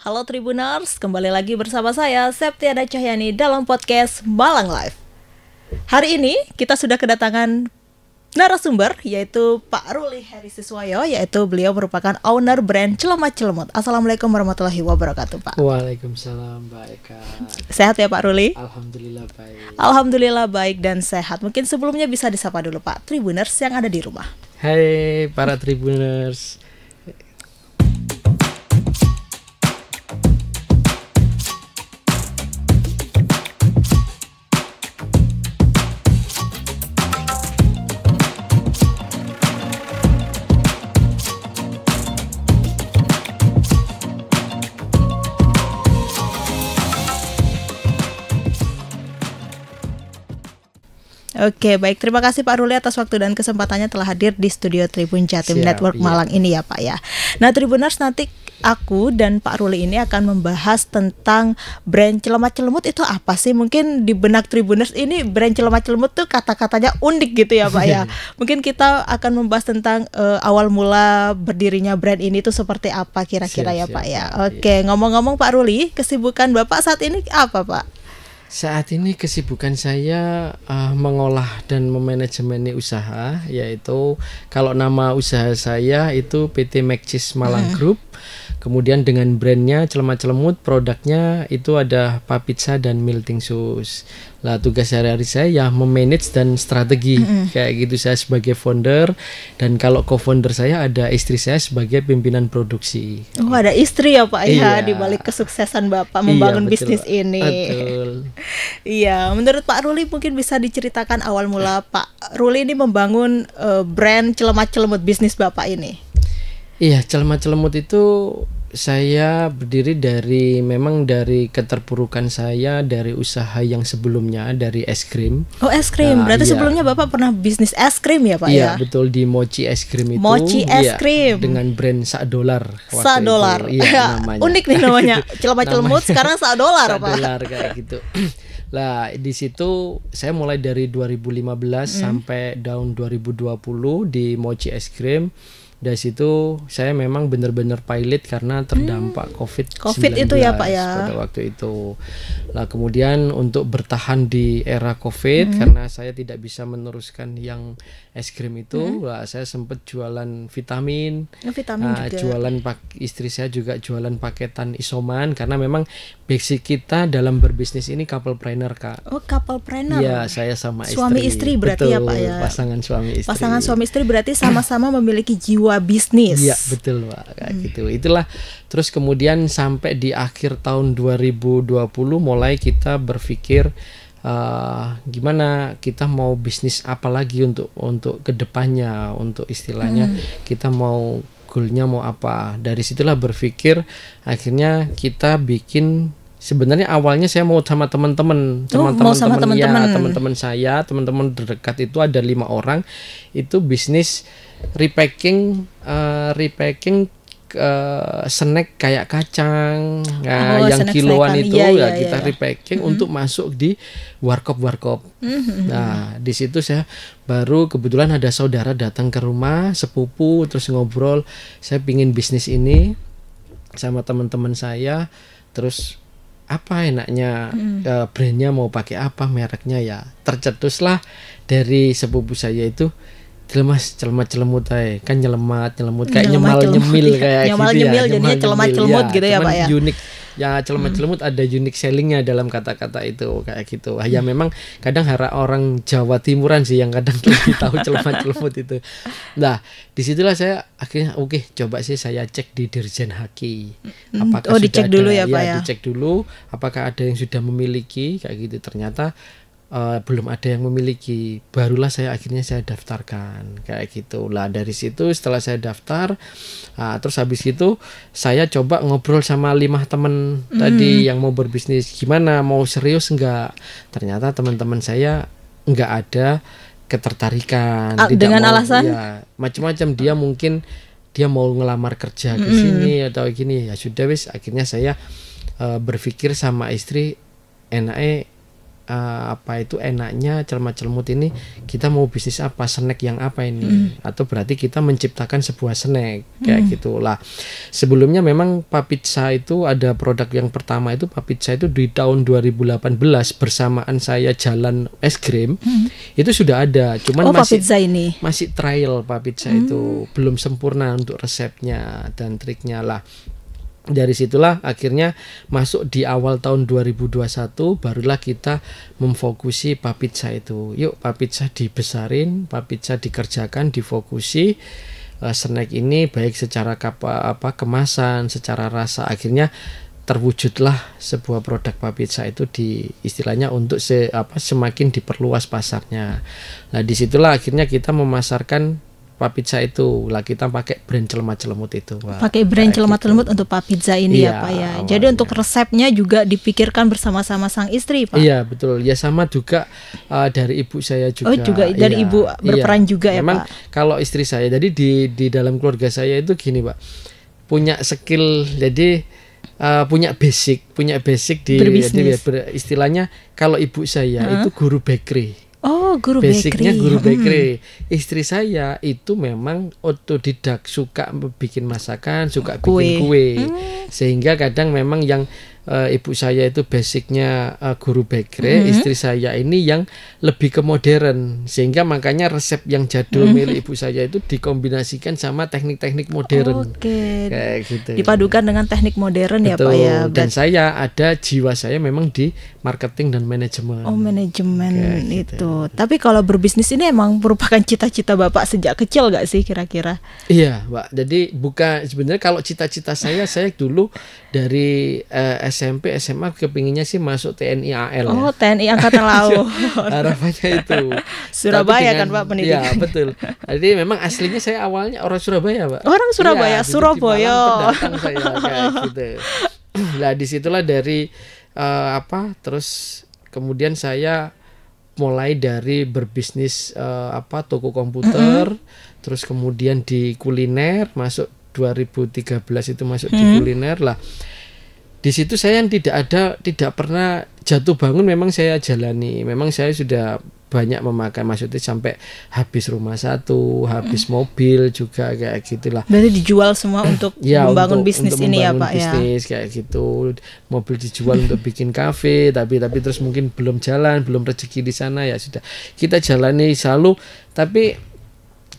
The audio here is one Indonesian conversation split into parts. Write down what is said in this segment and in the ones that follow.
Halo Tribuners, kembali lagi bersama saya Septiana Cahyani dalam podcast Malang Live. Hari ini kita sudah kedatangan narasumber yaitu Pak Ruli Heri Siswayo yaitu beliau merupakan owner brand Celemat Celemut. Assalamualaikum warahmatullahi wabarakatuh Pak. Waalaikumsalam Mbak Sehat ya Pak Ruli? Alhamdulillah baik. Alhamdulillah baik dan sehat. Mungkin sebelumnya bisa disapa dulu Pak Tribuners yang ada di rumah. Hai para Tribuners. Oke, baik. Terima kasih Pak Ruli atas waktu dan kesempatannya telah hadir di studio Tribun Jatim Siap, Network iya. Malang ini ya Pak ya. Nah, Tribuners nanti aku dan Pak Ruli ini akan membahas tentang brand celemat-celemut itu apa sih? Mungkin di benak Tribuners ini brand celemat-celemut tuh kata-katanya unik gitu ya Pak ya. Iya. Mungkin kita akan membahas tentang uh, awal mula berdirinya brand ini tuh seperti apa kira-kira ya Pak ya. Oke, ngomong-ngomong Pak Ruli, kesibukan Bapak saat ini apa Pak? Saat ini kesibukan saya uh, mengolah dan memanajemeni usaha yaitu kalau nama usaha saya itu PT Maxis Malang hmm. Group. Kemudian dengan brandnya celemat celemut produknya itu ada papitsa dan milting sus. Lah tugas sehari-hari saya ya memanage dan strategi mm -hmm. kayak gitu saya sebagai founder dan kalau co-founder saya ada istri saya sebagai pimpinan produksi. Oh, ada istri ya Pak ya, iya. ya di balik kesuksesan Bapak iya, membangun iya, bisnis ini. Betul. Iya, menurut Pak Ruli mungkin bisa diceritakan awal mula Pak Ruli ini membangun uh, brand celemat-celemut bisnis Bapak ini. Iya, celemat-celemut itu saya berdiri dari memang dari keterpurukan saya dari usaha yang sebelumnya dari es krim. Oh es krim, nah, berarti iya. sebelumnya bapak pernah bisnis es krim ya pak? Iya ya? betul di Mochi es krim itu. Mochi es iya, krim dengan brand Sa dolar. Sa dolar, iya ya, Unik nih namanya, Celama celmut sekarang Sa dolar pak. dolar kayak gitu. Lah di situ saya mulai dari 2015 hmm. sampai tahun 2020 di Mochi es krim dari situ saya memang benar-benar pilot karena terdampak hmm. COVID. COVID itu ya Pak ya. Pada waktu itu. Nah, kemudian untuk bertahan di era COVID hmm. karena saya tidak bisa meneruskan yang es krim itu hmm. saya sempat jualan vitamin, oh, vitamin uh, juga. jualan pak istri saya juga jualan paketan isoman karena memang basic kita dalam berbisnis ini couple planner kak oh couple planner ya saya sama istri. suami istri, berarti betul, ya pak ya pasangan suami istri pasangan suami istri berarti sama-sama memiliki jiwa bisnis iya betul pak kayak hmm. gitu itulah terus kemudian sampai di akhir tahun 2020 mulai kita berpikir uh, gimana kita mau bisnis apa lagi untuk untuk kedepannya untuk istilahnya hmm. kita mau goalnya mau apa dari situlah berpikir akhirnya kita bikin sebenarnya awalnya saya mau sama teman-teman oh, teman-teman teman ya teman-teman saya teman-teman terdekat itu ada lima orang itu bisnis repacking uh, repacking uh, snack kayak kacang nah, oh, yang kiloan iya, itu iya, ya, ya, kita ya. repacking mm -hmm. untuk masuk di warkop-warkop. Mm -hmm. Nah, di situ saya baru kebetulan ada saudara datang ke rumah, sepupu terus ngobrol, saya pingin bisnis ini sama teman-teman saya terus apa enaknya hmm. uh, brandnya mau pakai apa mereknya ya tercetuslah dari sepupu saya itu celemas celemat celemut ay. kan nyelemat nyelemut kayak nyemal nyemil kayak nyemal gitu ya, nyemil ya. jadinya celemat celemut gitu ya pak ya unik ya celemat hmm. celemut ada unik sellingnya dalam kata-kata itu kayak gitu ah, ya hmm. ya memang kadang hara orang Jawa Timuran sih yang kadang lebih tahu celemat celemut itu nah disitulah saya akhirnya oke coba sih saya cek di Dirjen Haki hmm. Hmm. apakah oh, dicek sudah dulu ada, ya pak ya, ya dicek dulu apakah ada yang sudah memiliki kayak gitu ternyata uh, belum ada yang memiliki barulah saya akhirnya saya daftarkan kayak gitu lah dari situ setelah saya daftar uh, terus habis itu saya coba ngobrol sama lima temen mm. tadi yang mau berbisnis gimana mau serius enggak ternyata teman-teman saya enggak ada ketertarikan A ah, tidak dengan mau, alasan ya, macam-macam dia mungkin dia mau ngelamar kerja ke hmm. sini mm. atau gini ya sudah wis akhirnya saya uh, berpikir sama istri enaknya uh, apa itu enaknya cermat cermut ini kita mau bisnis apa snack yang apa ini mm. atau berarti kita menciptakan sebuah snack kayak mm. gitulah sebelumnya memang papitsa itu ada produk yang pertama itu papitsa itu di tahun 2018 bersamaan saya jalan es krim mm. itu sudah ada cuman oh, masih ini masih trial papitsa mm. itu hmm. belum sempurna untuk resepnya dan triknya lah dari situlah akhirnya masuk di awal tahun 2021 barulah kita memfokusi papitsa itu. Yuk papitsa dibesarin, papitsa dikerjakan, difokusi. Eh, snack ini baik secara kapa, apa kemasan, secara rasa akhirnya terwujudlah sebuah produk papitsa itu di istilahnya untuk se, apa semakin diperluas pasarnya. Nah, disitulah akhirnya kita memasarkan papizza itu lah kita pakai brand celemat celemut itu Wah, pakai brand celemat gitu. celemut gitu. untuk papizza ini ya, iya, ya pak ya awalnya. jadi untuk resepnya juga dipikirkan bersama-sama sang istri pak iya betul ya sama juga uh, dari ibu saya oh, juga oh juga iya, dari ibu iya. berperan iya. juga ya Memang, pak kalau istri saya jadi di di dalam keluarga saya itu gini pak punya skill jadi uh, punya basic punya basic di, di ber, istilahnya kalau ibu saya -huh. itu guru bakery Oh, guru Basicnya bakery. guru bakery. Istri saya itu memang otodidak, suka bikin masakan, suka kue. bikin kue. Hmm. Sehingga kadang memang yang uh, ibu saya itu basicnya uh, guru bakery, mm -hmm. istri saya ini yang lebih ke modern sehingga makanya resep yang jadul mm -hmm. milik ibu saya itu dikombinasikan sama teknik-teknik modern. Oke. Okay. gitu. Dipadukan dengan teknik modern Betul. ya Pak ya. Dan Bet saya ada jiwa saya memang di marketing dan manajemen. Oh, manajemen Kayak gitu. itu. Gitu. Tapi kalau berbisnis ini emang merupakan cita-cita Bapak sejak kecil gak sih kira-kira? Iya, Pak. Jadi bukan sebenarnya kalau cita-cita saya saya dulu dari uh, eh, SMP SMA kepinginnya sih masuk TNI AL ya. oh ya. TNI Angkatan iya, Laut harapannya itu Surabaya kan, dengan, kan pak pendidikan ya betul jadi memang aslinya saya awalnya orang Surabaya pak orang Surabaya ya, Surabaya gitu. lah gitu disitulah dari uh, apa terus kemudian saya mulai dari berbisnis uh, apa toko komputer mm -hmm. terus kemudian di kuliner masuk 2013 itu masuk hmm. di kuliner lah di situ saya yang tidak ada tidak pernah jatuh bangun memang saya jalani memang saya sudah banyak memakai maksudnya sampai habis rumah satu habis hmm. mobil juga kayak gitulah berarti dijual semua untuk ya, membangun untuk, bisnis untuk ini ya, membangun ya pak bisnis ya. kayak gitu mobil dijual untuk bikin kafe tapi tapi terus mungkin belum jalan belum rezeki di sana ya sudah kita jalani selalu tapi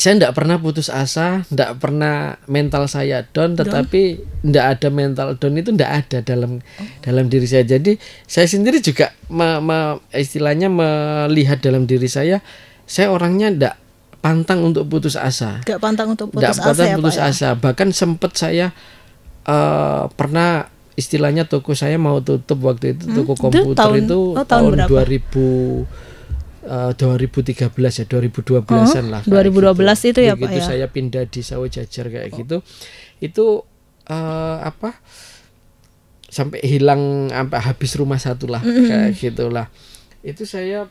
saya tidak pernah putus asa, tidak pernah mental saya down, tetapi tidak ada mental down itu tidak ada dalam oh. dalam diri saya. Jadi saya sendiri juga me, me, istilahnya melihat dalam diri saya, saya orangnya tidak pantang untuk putus asa. Tidak pantang untuk putus asa. pantang ya, putus ya, asa. Bahkan sempat saya uh, pernah istilahnya toko saya mau tutup waktu itu hmm? toko komputer itu, tahun, itu oh, tahun, tahun 2000 uh, eh, 2013 ya 2012an uh-huh. lah 2012 gitu. itu ya Begitu pak ya saya pindah di sawo jajar kayak oh. gitu itu uh, apa sampai hilang sampai habis rumah satu lah mm-hmm. kayak gitulah itu saya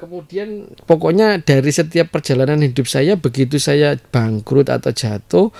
kemudian pokoknya dari setiap perjalanan hidup saya begitu saya bangkrut atau jatuh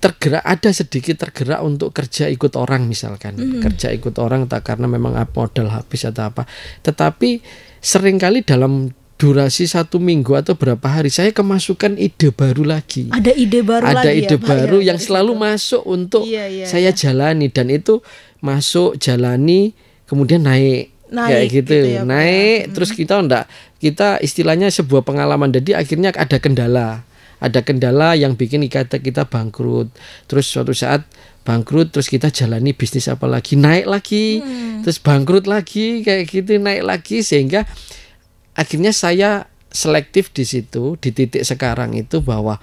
tergerak ada sedikit tergerak untuk kerja ikut orang misalkan mm -hmm. kerja ikut orang tak karena memang modal habis atau apa tetapi seringkali dalam durasi satu minggu atau berapa hari saya kemasukan ide baru lagi ada ide baru ada lagi ya? ide ya, baru iya, yang selalu itu. masuk untuk iya, iya, saya iya. jalani dan itu masuk jalani kemudian naik naik kayak gitu, gitu ya, ya. naik ya. terus mm-hmm. kita enggak kita istilahnya sebuah pengalaman jadi akhirnya ada kendala ada kendala yang bikin kita kita bangkrut terus suatu saat bangkrut terus kita jalani bisnis apa lagi naik lagi hmm. terus bangkrut lagi kayak gitu naik lagi sehingga akhirnya saya selektif di situ di titik sekarang itu bahwa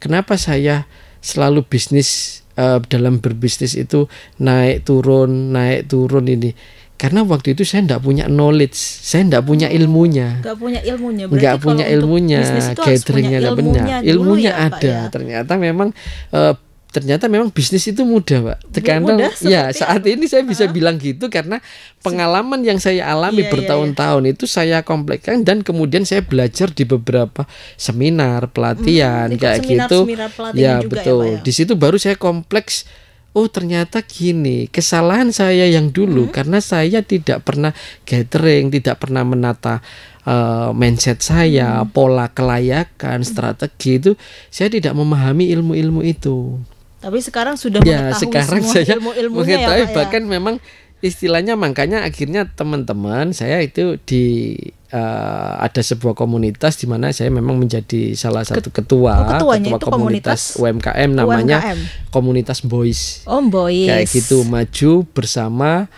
kenapa saya selalu bisnis uh, dalam berbisnis itu naik turun naik turun ini karena waktu itu saya tidak punya knowledge, saya tidak hmm. punya ilmunya. Tidak punya ilmunya. Tidak punya ilmunya, gatheringnya tidak benar. Ya, ilmunya ya, ada, ya. ternyata memang uh, ternyata memang bisnis itu mudah, Pak. Terkadang mudah, ya saat ini saya bisa uh -huh. bilang gitu karena pengalaman yang saya alami yeah, iya, bertahun-tahun yeah, yeah. itu saya komplekkan dan kemudian saya belajar di beberapa seminar pelatihan hmm, kayak seminar, gitu. Seminar pelatihan ya, ya betul. Ya, Pak, ya. Di situ baru saya kompleks oh ternyata gini kesalahan saya yang dulu -hmm. karena saya tidak pernah gathering tidak pernah menata uh, mindset saya -hmm. pola kelayakan -hmm. strategi itu saya tidak memahami ilmu-ilmu itu tapi sekarang sudah ya, mengetahui sekarang semua saya ilmu ilmunya ya, ya, bahkan memang istilahnya makanya akhirnya teman-teman saya itu di uh, ada sebuah komunitas di mana saya memang menjadi salah satu ketua oh, ketua itu komunitas, komunitas UMKM namanya UMKM. komunitas Boys. Oh, Boys. Kayak gitu maju bersama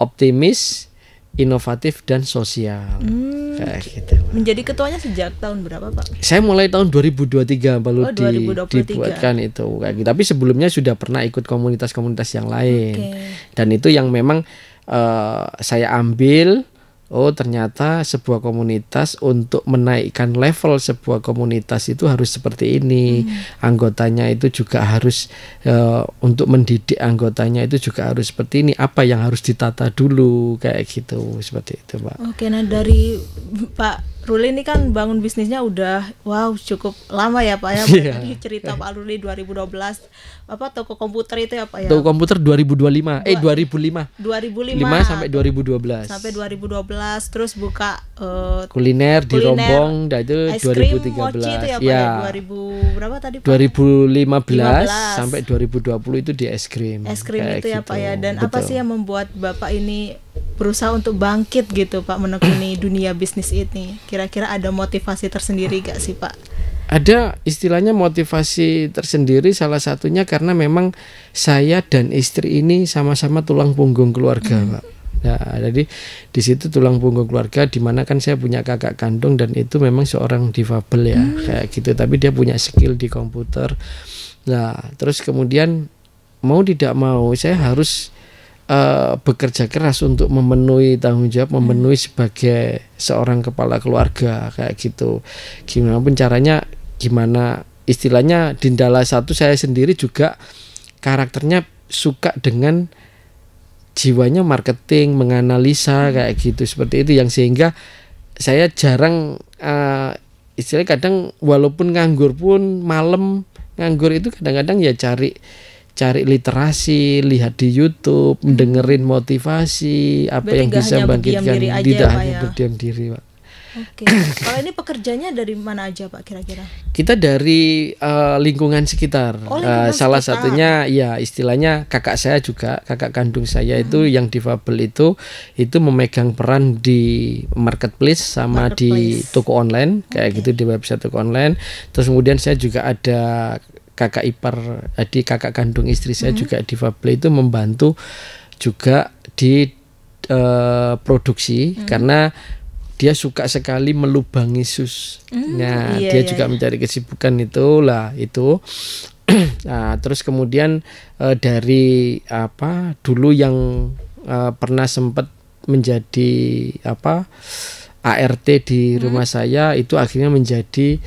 optimis inovatif dan sosial. Hmm. Kayak gitu. Menjadi ketuanya sejak tahun berapa, Pak? Saya mulai tahun 2023 baru oh, 2023. dibuatkan itu kayak gitu. Tapi sebelumnya sudah pernah ikut komunitas-komunitas yang lain. Okay. Dan itu yang memang uh, saya ambil Oh, ternyata sebuah komunitas untuk menaikkan level sebuah komunitas itu harus seperti ini. Hmm. Anggotanya itu juga harus e, untuk mendidik anggotanya itu juga harus seperti ini. Apa yang harus ditata dulu kayak gitu, seperti itu, Pak. Oke, nah dari Pak Ruli ini kan bangun bisnisnya udah wow cukup lama ya Pak ya. Yeah. cerita Pak Ruli 2012 apa toko komputer itu ya Pak ya. Toko komputer 2025 Dua, eh 2005. 2005 5 sampai 2012. Sampai 2012 terus buka uh, kuliner, kuliner di Rombong dan itu 2013. Mochi itu ya Pak ya 2000 berapa tadi Pak? 2015 15. sampai 2020 itu di es krim. Es krim itu ya gitu. Pak ya dan Betul. apa sih yang membuat Bapak ini berusaha untuk bangkit gitu Pak menekuni dunia bisnis ini. Kira-kira ada motivasi tersendiri gak sih Pak? Ada istilahnya motivasi tersendiri salah satunya karena memang saya dan istri ini sama-sama tulang punggung keluarga, hmm. Pak. Nah, jadi di situ tulang punggung keluarga di mana kan saya punya kakak kandung dan itu memang seorang difabel ya hmm. kayak gitu tapi dia punya skill di komputer. Nah, terus kemudian mau tidak mau saya harus uh, bekerja keras untuk memenuhi tanggung jawab, memenuhi hmm. sebagai seorang kepala keluarga kayak gitu. Gimana pun caranya, gimana istilahnya Dindala satu saya sendiri juga karakternya suka dengan jiwanya marketing, menganalisa hmm. kayak gitu seperti itu yang sehingga saya jarang uh, istilahnya kadang walaupun nganggur pun malam nganggur itu kadang-kadang ya cari cari literasi, lihat di YouTube, hmm. dengerin motivasi, apa Berarti yang bisa bangkitkan tidak ya, hanya ya. berdiam diri, Pak. Oke. Okay. Kalau ini pekerjanya dari mana aja, Pak kira-kira? Kita dari uh, lingkungan sekitar. Oh, eh, lingkungan uh, salah sekitar. satunya ya istilahnya kakak saya juga, kakak kandung saya hmm. itu yang difabel itu itu memegang peran di marketplace sama marketplace. di toko online, kayak okay. gitu di website toko online. Terus kemudian saya juga ada kakak ipar di kakak kandung istri saya mm -hmm. juga difabel itu membantu juga di uh, produksi mm -hmm. karena dia suka sekali melubangi sus, mm, yeah, dia yeah. juga mencari kesibukan itu lah itu nah, terus kemudian uh, dari apa dulu yang uh, pernah sempat menjadi apa ART di mm-hmm. rumah hmm. saya itu akhirnya menjadi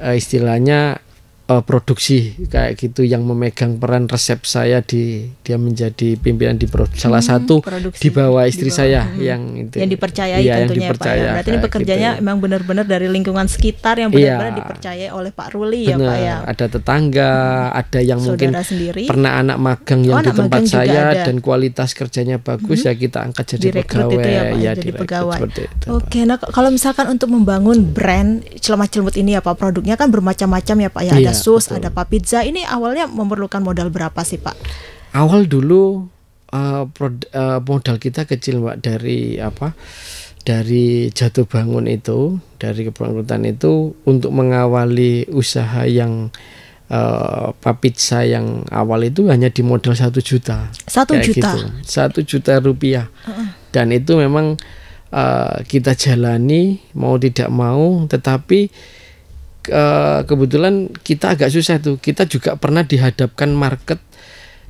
uh, istilahnya uh, produksi kayak gitu yang memegang peran resep saya di dia menjadi pimpinan di pro, hmm, salah satu produksi, di bawah istri di bawah, saya hmm. yang itu yang dipercayai iya, tentunya yang dipercaya, ya Pak ya. Berarti ini pekerjanya gitu. emang benar-benar dari lingkungan sekitar yang iya. benar-benar iya, dipercayai oleh Pak Ruli bener, ya Pak ya. Ada tetangga, hmm. ada yang Saudara mungkin sendiri. pernah anak magang yang oh, di tempat saya ada. dan kualitas kerjanya bagus hmm. ya kita angkat jadi direkrut pegawai itu ya, Pak, ya iya, jadi pegawai. Seperti itu, Oke, nah kalau misalkan untuk membangun brand celemah celemut ini ya Pak produknya kan bermacam-macam ya Pak ya. Ada iya khusus, betul. ada papizza. Ini awalnya memerlukan modal berapa sih Pak? Awal dulu uh, prod, uh, modal kita kecil Pak dari apa? Dari jatuh bangun itu, dari kebangkrutan itu untuk mengawali usaha yang uh, eh, papizza yang awal itu hanya di modal satu juta. Satu juta. Gitu. Satu juta rupiah. Uh -uh. Dan itu memang uh, kita jalani mau tidak mau, tetapi Eh, kebetulan kita agak susah tuh. Kita juga pernah dihadapkan market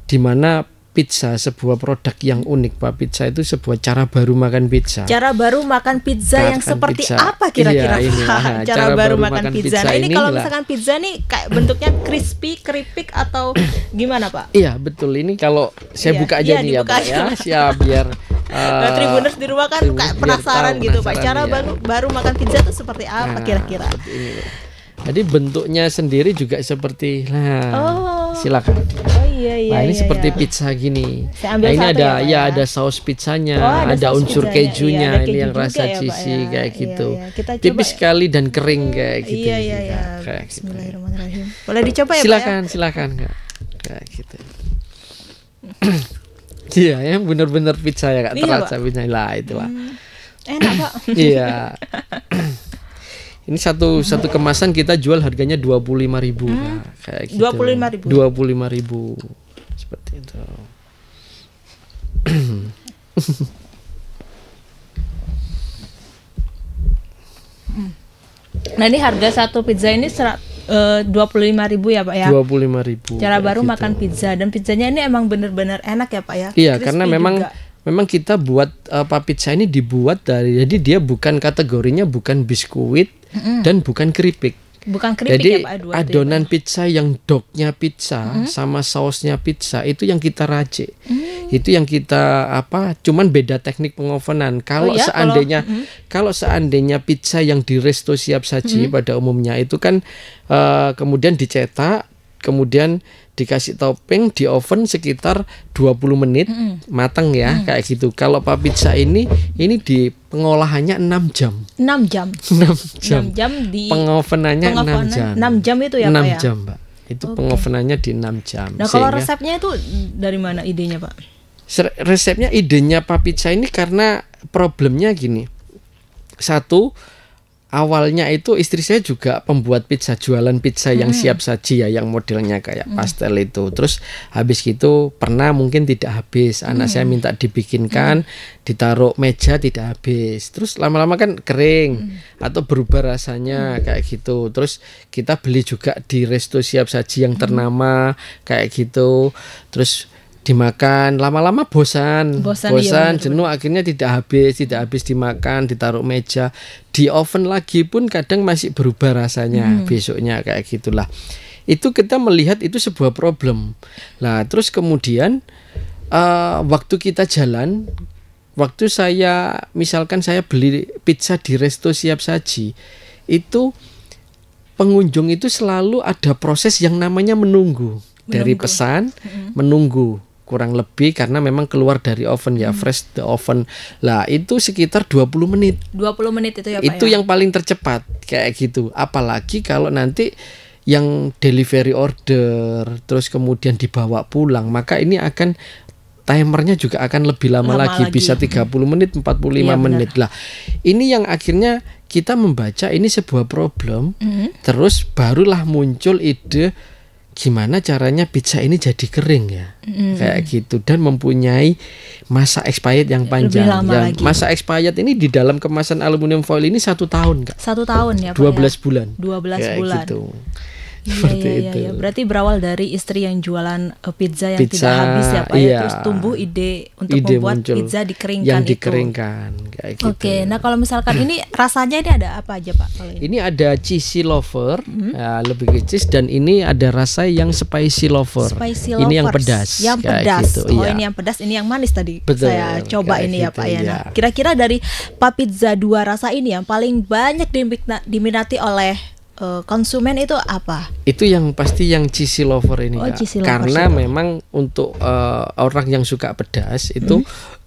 di mana pizza sebuah produk yang unik pak pizza itu sebuah cara baru makan pizza cara baru makan pizza makan yang seperti pizza. apa kira-kira iya, cara, cara baru, baru makan, makan pizza, pizza nah ini kalau misalkan pizza nih kayak bentuknya crispy keripik atau gimana pak iya betul ini kalau saya iya, buka aja iya, nih ya pak aja. ya siap biar uh, tribuners di rumah kan kayak penasaran, gitu pak cara iya. baru baru makan pizza itu seperti apa nah, kira-kira nah, jadi bentuknya sendiri juga seperti nah Oh. Silakan. Oh iya iya. Nah, ini iya, iya. seperti iya. pizza gini. Saya ambil nah, ini ada ya, iya, ya ada saus pizzanya, oh, ada, ada saus unsur pizzanya. kejunya, iya, ada keju ini yang rasa ya, cheesy ya. kayak iya, gitu. Iya, iya. Tipis ya. sekali dan kering hmm, kayak gitu. Iya iya iya. Kayak gitu. Bismillahirrahmanirrahim. Boleh dicoba ya, Silakan, Pak, ya? silakan, Kak. Kayak gitu. Iya, yang benar-benar pizza ya, Kak. Terasa pizza lah itu lah. Hmm. Enak, Pak. Iya. ini satu hmm. satu kemasan kita jual harganya dua puluh lima ribu hmm. nah, kayak gitu dua puluh lima ribu dua puluh lima ribu seperti itu nah ini harga satu pizza ini serat eh, dua puluh lima ribu ya pak ya dua puluh lima ribu cara baru gitu. makan pizza dan pizzanya ini emang bener-bener enak ya pak ya iya Crispy karena memang juga memang kita buat uh, eh, papitsa ini dibuat dari jadi dia bukan kategorinya bukan biskuit mm-hmm. dan bukan keripik. Bukan keripik jadi, ya Pak adonan ya, pizza yang dognya pizza mm-hmm. sama sausnya pizza itu yang kita racik. Mm-hmm. Itu yang kita apa? Cuman beda teknik pengovenan. Kalau oh ya, seandainya kalau, mm-hmm. kalau seandainya pizza yang di resto siap saji mm-hmm. pada umumnya itu kan uh, kemudian dicetak kemudian dikasih topping di oven sekitar 20 menit mm -hmm. matang ya mm -hmm. kayak gitu. Kalau pak pizza ini ini di pengolahannya 6 jam. 6 jam. 6 jam. 6 jam di pengovenannya pengovenan, 6 jam. 6 jam itu ya, 6 Pak ya? jam, Pak. Itu okay. pengovenannya di 6 jam. Nah, kalau Sehingga, resepnya itu dari mana idenya, Pak? Resepnya idenya pak pizza ini karena problemnya gini. Satu, awalnya itu istri saya juga pembuat pizza jualan pizza yang mm-hmm. siap saji ya yang modelnya kayak mm-hmm. pastel itu terus habis gitu pernah mungkin tidak habis anak saya mm-hmm. minta dibikinkan ditaruh meja tidak habis terus lama-lama kan kering atau berubah rasanya kayak gitu terus kita beli juga di resto siap saji yang ternama kayak gitu terus dimakan lama-lama bosan bosan, iya, bosan iya, jenuh akhirnya tidak habis tidak habis dimakan ditaruh meja di oven lagi pun kadang masih berubah rasanya hmm. besoknya kayak gitulah itu kita melihat itu sebuah problem lah terus kemudian uh, waktu kita jalan waktu saya misalkan saya beli pizza di resto siap saji itu pengunjung itu selalu ada proses yang namanya menunggu, dari pesan menunggu kurang lebih karena memang keluar dari oven ya hmm. fresh the oven lah itu sekitar 20 menit 20 menit itu ya Pak itu ya? yang paling tercepat kayak gitu apalagi kalau nanti yang delivery order terus kemudian dibawa pulang maka ini akan timernya juga akan lebih lama, lama lagi. lagi bisa 30 menit 45 iya, menit lah ini yang akhirnya kita membaca ini sebuah problem -hmm. terus barulah muncul ide gimana caranya pizza ini jadi kering ya mm. kayak gitu dan mempunyai masa expired yang panjang Lebih lama yang lagi. masa expired ini di dalam kemasan aluminium foil ini satu tahun kak satu tahun ya, ya? dua belas bulan dua belas bulan gitu Iya, seperti iya, iya, itu. Iya. Berarti berawal dari istri yang jualan eh, pizza yang pizza, tidak habis ya Pak ya. iya, terus tumbuh ide untuk ide membuat pizza dikeringkan yang dikeringkan gitu. Oke, nah kalau misalkan ini rasanya ini ada apa aja Pak? Kalau ini? ini ada cheesy lover, hmm? ya, lebih ke cheese dan ini ada rasa yang spicy lover. Spicy lovers. yang pedas. Yang pedas. Gitu, oh, iya. ini yang pedas, ini yang manis tadi. Betul, Saya coba ini gitu, ya Pak ya. Gitu, nah, iya. kira-kira dari Pak Pizza dua rasa ini yang paling banyak diminati oleh uh, konsumen itu apa? Itu yang pasti yang cheesy lover ini oh, ya. Cheesy lover Karena memang untuk uh, orang yang suka pedas itu -hmm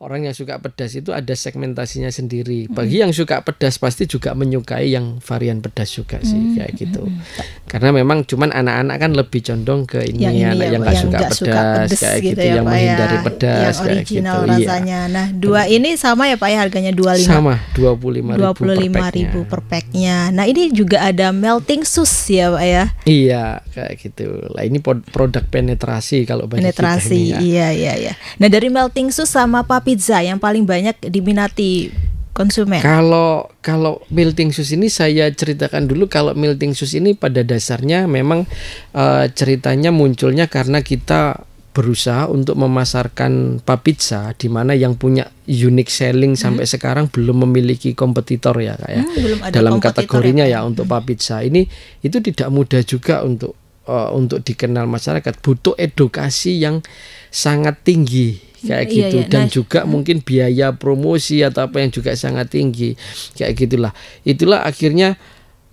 orang yang suka pedas itu ada segmentasinya sendiri. Hmm. Bagi yang suka pedas pasti juga menyukai yang varian pedas juga sih hmm. kayak gitu. Hmm. Karena memang cuman anak-anak kan lebih condong ke ini yang ini anak ya, yang nggak suka, pedas, suka pedas kayak gitu, gitu ya, yang Pak menghindari ya. pedas yang kayak gitu. original gitu. rasanya. Iya. Nah, dua ini sama ya Pak ya harganya 25. Sama, 25.000 ribu per packnya. Nah, ini juga ada melting sus ya Pak ya. Iya, kayak gitu. Lah ini produk penetrasi kalau penetrasi, kita ya. iya iya iya. Nah, dari melting sus sama papi pizza yang paling banyak diminati konsumen? Kalau kalau melting sus ini saya ceritakan dulu kalau melting sus ini pada dasarnya memang uh, ceritanya munculnya karena kita berusaha untuk memasarkan papizza di mana yang punya unique selling hmm. sampai sekarang belum memiliki kompetitor ya kak ya hmm, belum ada dalam ya, kategorinya ya, ya untuk hmm. papizza ini itu tidak mudah juga untuk uh, untuk dikenal masyarakat butuh edukasi yang sangat tinggi kayak iya, gitu iya, dan nah, juga hmm. mungkin biaya promosi atau apa yang juga sangat tinggi kayak gitulah itulah akhirnya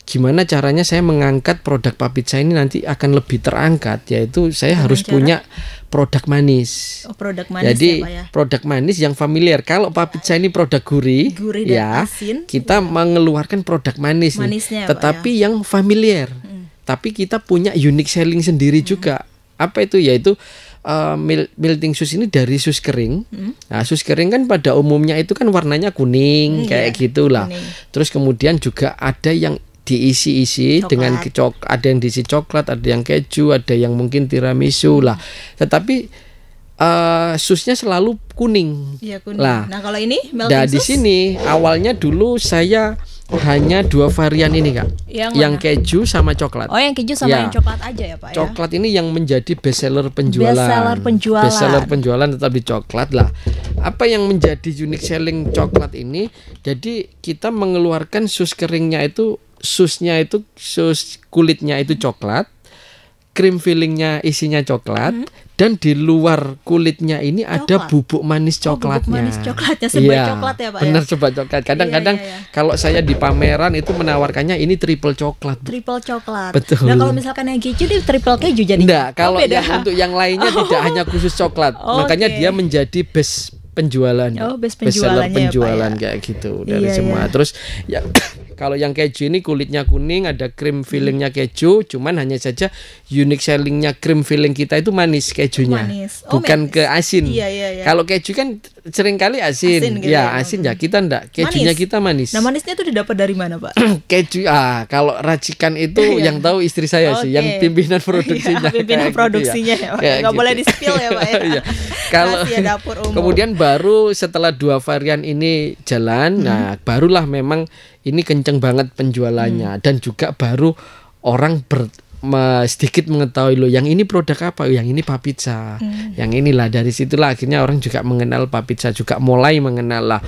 gimana caranya saya mengangkat produk papit saya ini nanti akan lebih terangkat yaitu saya Dengan harus cara? punya produk manis. Oh, produk manis Jadi ya, ya? produk manis yang familiar. Kalau iya. papit saya ini produk gurih, guri ya, asin. kita ya. mengeluarkan produk manis Manisnya, nih. Tetapi ya? yang familiar. Hmm. Tapi kita punya unique selling sendiri hmm. juga. Apa itu? Yaitu uh, melting sus ini dari sus kering. Hmm. Nah, sus kering kan pada umumnya itu kan warnanya kuning hmm, kayak iya, gitulah. Terus kemudian juga ada yang diisi-isi dengan cok ada yang diisi coklat, ada yang keju, ada yang mungkin tiramisu hmm. lah. Tetapi Uh, susnya selalu kuning. Iya kuning. Lah, nah kalau ini melting nah, di sini awalnya dulu saya Oh. hanya dua varian ini kak yang, yang keju sama coklat oh yang keju sama ya. yang coklat aja ya pak ya? coklat ya? ini yang menjadi best seller penjualan best seller penjualan best penjualan tetap di coklat lah apa yang menjadi unique selling coklat ini jadi kita mengeluarkan sus keringnya itu susnya itu sus kulitnya itu coklat krim fillingnya isinya coklat hmm. dan di luar kulitnya ini coklat. ada bubuk manis coklatnya. Oh, bubuk manis coklatnya sebuah iya, coklat ya pak. Ya? Benar ya? sebat coklat. Iya, Kadang-kadang yeah, yeah, yeah. kalau saya di pameran itu menawarkannya ini triple coklat. Triple coklat. Betul. Nah kalau misalkan yang keju ini triple keju jadi. Enggak, kalau oh, yang untuk yang lainnya oh. tidak hanya khusus coklat. Okay. Makanya dia menjadi best penjualan. Oh, best penjualannya. Best penjualan ya, Pak, ya. kayak gitu dari yeah, semua. Yeah. Terus ya kalau yang keju ini kulitnya kuning, ada cream fillingnya keju, cuman hanya saja unique sellingnya cream filling kita itu manis kejunya, manis. Oh, bukan manis. ke asin. Iya, iya, iya. Kalau keju kan seringkali asin, asin gitu ya, ya asin ya kita ndak kejunya manis. kita manis. Nah manisnya itu didapat dari mana pak? keju ah kalau racikan itu iya. yang tahu istri saya okay. sih, yang pimpinan iya, gitu ya. produksinya. ya, pimpinan produksinya gitu ya, ya nggak gitu. boleh di spill ya pak ya. Iya. kalau dapur umum. kemudian baru setelah dua varian ini jalan, hmm. nah barulah memang ini kenceng banget penjualannya hmm. dan juga baru orang ber me, sedikit mengetahui lo yang ini produk apa oh, yang ini papizza hmm. yang inilah dari situlah akhirnya orang juga mengenal papizza juga mulai mengenal lah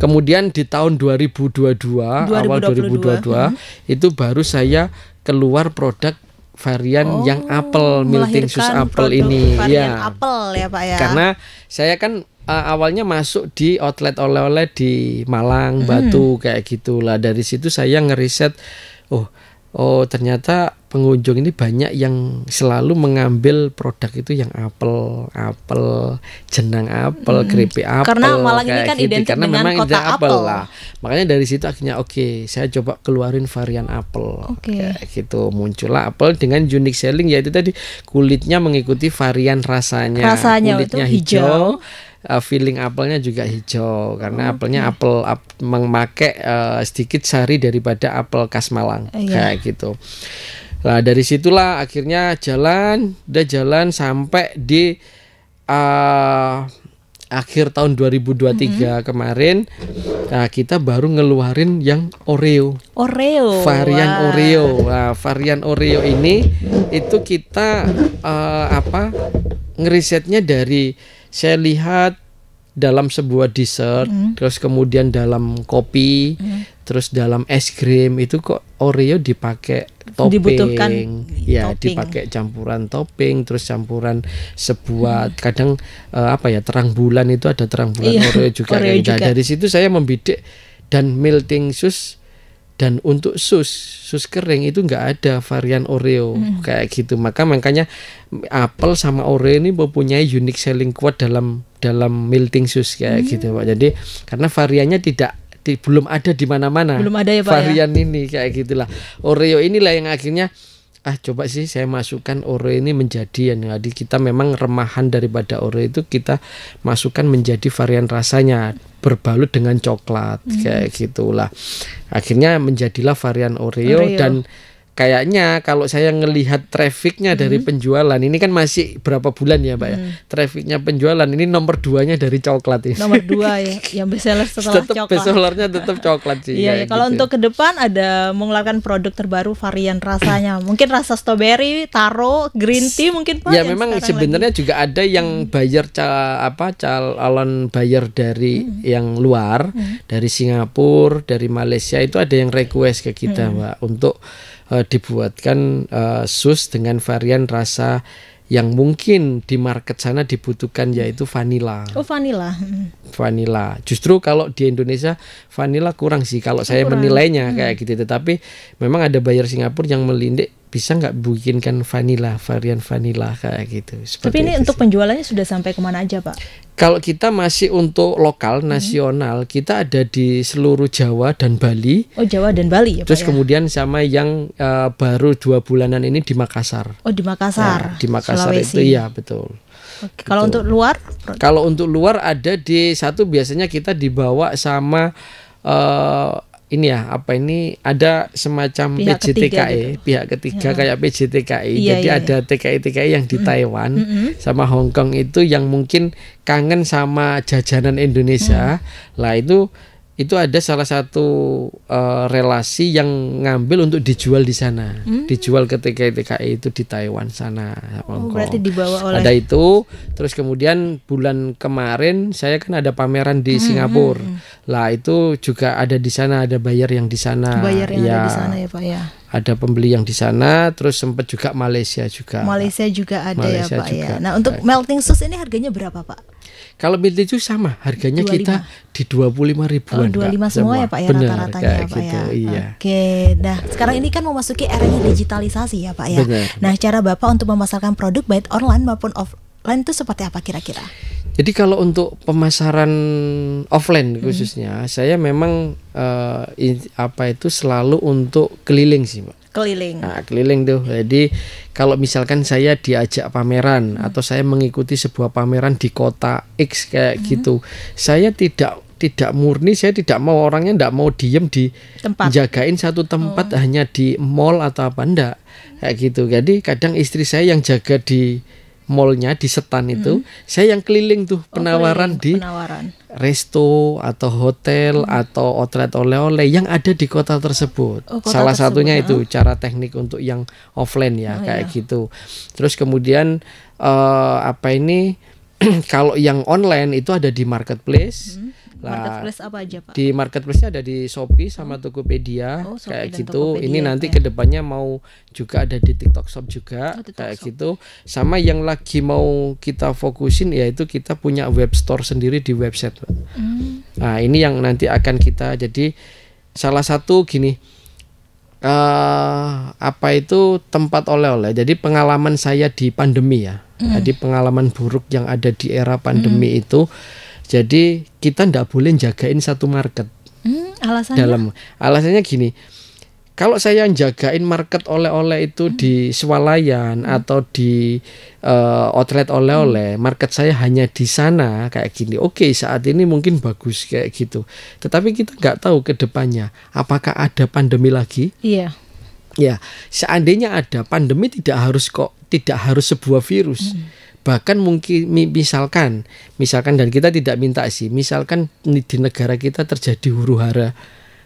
kemudian di tahun 2022, 2022. awal 2022 hmm. itu baru saya keluar produk varian oh, yang apel milting sus apel ini ya. Apple, ya Pak ya karena saya kan uh, awalnya masuk di outlet oleh-oleh di Malang, hmm. Batu kayak gitulah. Dari situ saya ngeriset, oh oh ternyata pengunjung ini banyak yang selalu mengambil produk itu yang apel, apel, jenang apel, hmm. keripik apel. Karena Malang ini kan gitu. identik Karena dengan memang kota apel, lah. Makanya dari situ akhirnya oke, okay, saya coba keluarin varian apel. Oke. Okay. Kayak gitu muncullah apel dengan unique selling yaitu tadi kulitnya mengikuti varian rasanya. Rasanya oh, kulitnya itu hijau, hijau uh, feeling apelnya juga hijau karena okay. Oh, apelnya iya. apel ap, memakai uh, sedikit sari daripada apel khas Malang uh, iya. yeah. kayak gitu. Nah dari situlah akhirnya jalan, udah jalan sampai di uh, akhir tahun 2023 mm -hmm. kemarin nah kita baru ngeluarin yang Oreo. Oreo. Varian wow. Oreo. Nah, varian Oreo ini itu kita uh, apa? ngerisetnya dari saya lihat dalam sebuah dessert, mm. terus kemudian dalam kopi, mm. terus dalam es krim itu kok Oreo dipakai topping, ya topping. dipakai campuran topping, terus campuran sebuah mm. kadang uh, apa ya terang bulan itu ada terang bulan iya, Oreo juga Oreo gitu. nah, juga. dari situ saya membidik dan melting sus dan untuk sus sus kering itu nggak ada varian Oreo hmm. kayak gitu maka makanya apel sama Oreo ini mempunyai unique selling kuat dalam dalam melting sus kayak hmm. gitu pak jadi karena variannya tidak di, belum ada di mana-mana belum ada ya pak ya? varian ya? ini kayak gitulah Oreo inilah yang akhirnya ah coba sih saya masukkan Oreo ini menjadi yang tadi kita memang remahan daripada Oreo itu kita masukkan menjadi varian rasanya berbalut dengan coklat hmm. kayak gitulah akhirnya menjadilah varian Oreo, Oreo. dan kayaknya kalau saya ngelihat trafficnya dari hmm. penjualan ini kan masih berapa bulan ya mbak ya hmm. trafficnya penjualan ini nomor nya dari coklat ini nomor dua ya yang bestseller setelah tetap coklat bestsellernya tetap coklat sih iya ya, kalau gitu. Ya. untuk ke depan ada mengeluarkan produk terbaru varian rasanya mungkin rasa strawberry taro green tea mungkin pak ya memang sebenarnya lagi. juga ada yang hmm. buyer cal apa calon buyer dari hmm. yang luar hmm. dari Singapura dari Malaysia itu ada yang request ke kita hmm. mbak untuk Eh, dibuatkan uh, sus dengan varian rasa yang mungkin di market sana dibutuhkan hmm. yaitu vanilla. Oh, vanilla. Hmm. Vanilla. Justru kalau di Indonesia vanilla kurang sih kalau oh, saya menilainya hmm. kayak gitu. Tetapi memang ada buyer Singapura yang melindik bisa nggak bikinkan vanilla varian vanilla kayak gitu. Seperti Tapi ini untuk sih. penjualannya sudah sampai kemana aja pak? Kalau kita masih untuk lokal mhm. nasional kita ada di seluruh Jawa dan Bali. Oh Jawa dan Bali ya. Terus pak, ya? kemudian sama yang uh, baru dua bulanan ini di Makassar. Oh di Makassar. Nah, di Makassar Sulawesi. itu ya betul. Oke, kalau untuk luar? Kalau untuk luar ada di satu biasanya kita dibawa sama uh, ini ya apa ini ada semacam pihak PJTKI e, ketiga gitu. pihak ketiga ya. kayak PJTKI e. ya, jadi ya, ada tki e, TKI TKI yang di mm. Taiwan hmm sama Hong Kong itu yang mungkin kangen sama jajanan Indonesia mm. lah itu itu ada salah satu uh, relasi yang ngambil untuk dijual di sana, hmm. dijual ke TKI-TKI itu di Taiwan sana. Oh, berarti dibawa oleh. Ada itu, terus kemudian bulan kemarin saya kan ada pameran di hmm, Singapura, hmm, hmm. lah itu juga ada di sana, ada bayar yang di sana. Bayar yang ya. ada di iya. sana ya pak ya ada pembeli yang di sana terus sempat juga Malaysia juga Malaysia juga ada ya, Malaysia ya Pak juga ya nah untuk nah. melting sus ini harganya berapa Pak kalau melting itu sama harganya 25. kita di 25 ribuan oh, 25 Pak. semua ya Pak ya rata-ratanya ya, Pak gitu, ya iya. oke nah sekarang ini kan memasuki era digitalisasi ya Pak ya Benar. nah cara Bapak untuk memasarkan produk baik online maupun offline offline itu seperti apa kira-kira? Jadi kalau untuk pemasaran offline khususnya, hmm. saya memang uh, in, apa itu selalu untuk keliling sih, Mbak. Keliling. Nah, keliling tuh. Jadi kalau misalkan saya diajak pameran hmm. atau saya mengikuti sebuah pameran di kota X kayak hmm. gitu, saya tidak tidak murni saya tidak mau orangnya tidak mau diem di tempat. jagain satu tempat oh. hanya di mall atau apa ndak kayak gitu jadi kadang istri saya yang jaga di mallnya di setan itu hmm. saya yang keliling tuh oh, penawaran okay, di penawaran. resto atau hotel hmm. atau outlet oleh-oleh yang ada di kota tersebut oh, kota salah tersebut, satunya ya. itu cara teknik untuk yang offline ya oh, iya. kayak iya. gitu terus kemudian uh, apa ini kalau yang online itu ada di marketplace hmm lah marketplace apa aja pak? Di marketplace-nya ada di Shopee sama oh. Tokopedia oh, Shopee kayak gitu. Tokopedia, ini nanti ya? kedepannya mau juga ada di TikTok Shop juga oh, TikTok kayak Shop. gitu. Sama yang lagi mau kita fokusin yaitu kita punya web store sendiri di website. Hmm. Nah ini yang nanti akan kita jadi salah satu gini uh, apa itu tempat oleh-oleh. Jadi pengalaman saya di pandemi ya. mm. Jadi pengalaman buruk yang ada di era pandemi mm. itu jadi kita tidak boleh jagain satu market. Hmm, alasannya? Dalam alasannya gini, kalau saya jagain market oleh-oleh itu hmm. di swalayan hmm. atau di uh, outlet oleh-oleh, hmm. market saya hanya di sana kayak gini. Oke, okay, saat ini mungkin bagus kayak gitu. Tetapi kita nggak tahu ke depannya apakah ada pandemi lagi? Iya. Yeah. Ya, seandainya ada pandemi tidak harus kok tidak harus sebuah virus. Hmm bahkan mungkin misalkan misalkan dan kita tidak minta sih misalkan di negara kita terjadi huru hara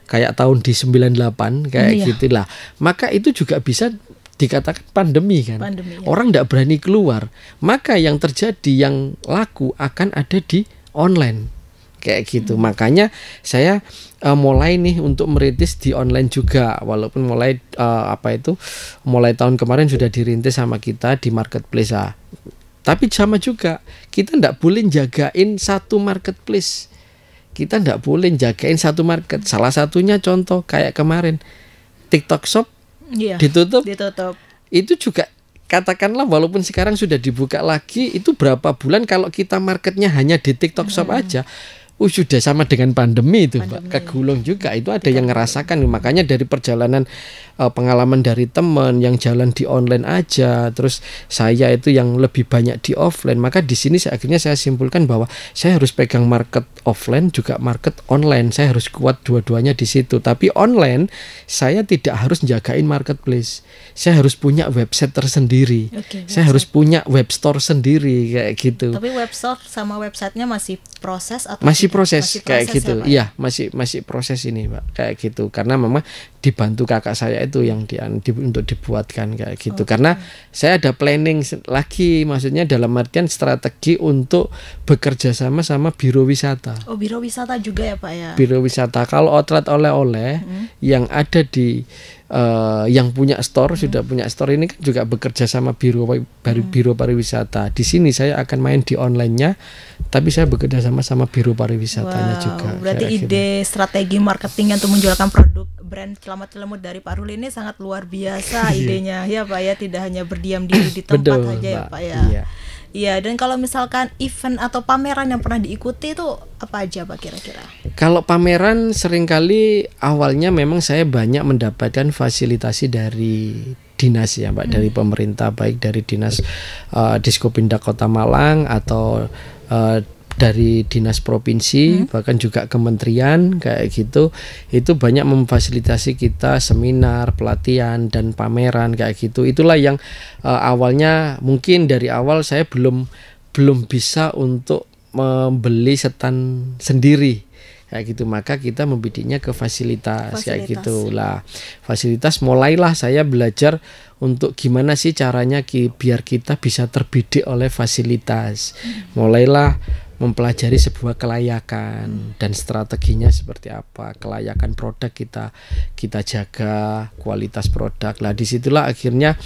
kayak tahun di 98 kayak iya. gitulah maka itu juga bisa dikatakan pandemi kan pandemi, iya. orang tidak berani keluar maka yang terjadi yang laku akan ada di online kayak gitu hmm. makanya saya uh, mulai nih untuk merintis di online juga walaupun mulai uh, apa itu mulai tahun kemarin sudah dirintis sama kita di marketplace ah. Tapi sama juga kita tidak boleh jagain satu marketplace. Kita tidak boleh jagain satu market. Salah satunya contoh kayak kemarin TikTok Shop iya, ditutup. Ditutup. Itu juga katakanlah walaupun sekarang sudah dibuka lagi itu berapa bulan kalau kita marketnya hanya di TikTok Shop hmm. aja Uh, sudah sama dengan pandemi itu, pandemi. Pak. Kegulung juga itu ada Tidak. yang ngerasakan. Makanya dari perjalanan uh, pengalaman dari teman yang jalan di online aja, terus saya itu yang lebih banyak di offline. Maka di sini saya, akhirnya saya simpulkan bahwa saya harus pegang market offline juga market online. Saya harus kuat dua-duanya di situ. Tapi online saya tidak harus jagain marketplace. Saya harus punya website tersendiri. Okay, saya website. harus punya web store sendiri kayak gitu. Tapi webstore sama websitenya masih proses atau masih masih proses masih kayak gitu ya, iya masih masih proses ini pak kayak gitu karena memang dibantu kakak saya itu yang di, di untuk dibuatkan kayak gitu okay. Oh, karena gitu. saya ada planning lagi maksudnya dalam artian strategi untuk bekerja sama sama biro wisata oh biro wisata juga ya pak ya biro wisata kalau outlet oleh-oleh hmm. yang ada di uh, yang punya store sudah punya store ini kan juga bekerja sama biro baru hmm. biro pariwisata. Di sini saya akan main di onlinenya, tapi saya bekerja sama sama biro pariwisatanya wow, juga. Berarti ide akhirnya. strategi marketing untuk menjualkan produk brand selamat Kilamut dari Pak ini sangat luar biasa iya. idenya ya Pak ya tidak hanya berdiam diri di tempat Betul, aja ya Pak ya. Iya. Iya, dan kalau misalkan event atau pameran yang pernah diikuti itu apa aja Pak kira-kira? Kalau pameran seringkali awalnya memang saya banyak mendapatkan fasilitasi dari dinas ya pak hmm. dari pemerintah baik dari dinas uh, eh, Diskopinda Kota Malang atau uh, dari dinas provinsi hmm. bahkan juga kementerian kayak gitu itu banyak memfasilitasi kita seminar pelatihan dan pameran kayak gitu itulah yang uh, awalnya mungkin dari awal saya belum belum bisa untuk membeli setan sendiri kayak gitu maka kita membidiknya ke fasilitas, fasilitas. kayak gitu lah fasilitas mulailah saya belajar untuk gimana sih caranya ki biar kita bisa terbidik oleh fasilitas hmm. mulailah mempelajari sebuah kelayakan dan strateginya seperti apa kelayakan produk kita kita jaga kualitas produk lah disitulah akhirnya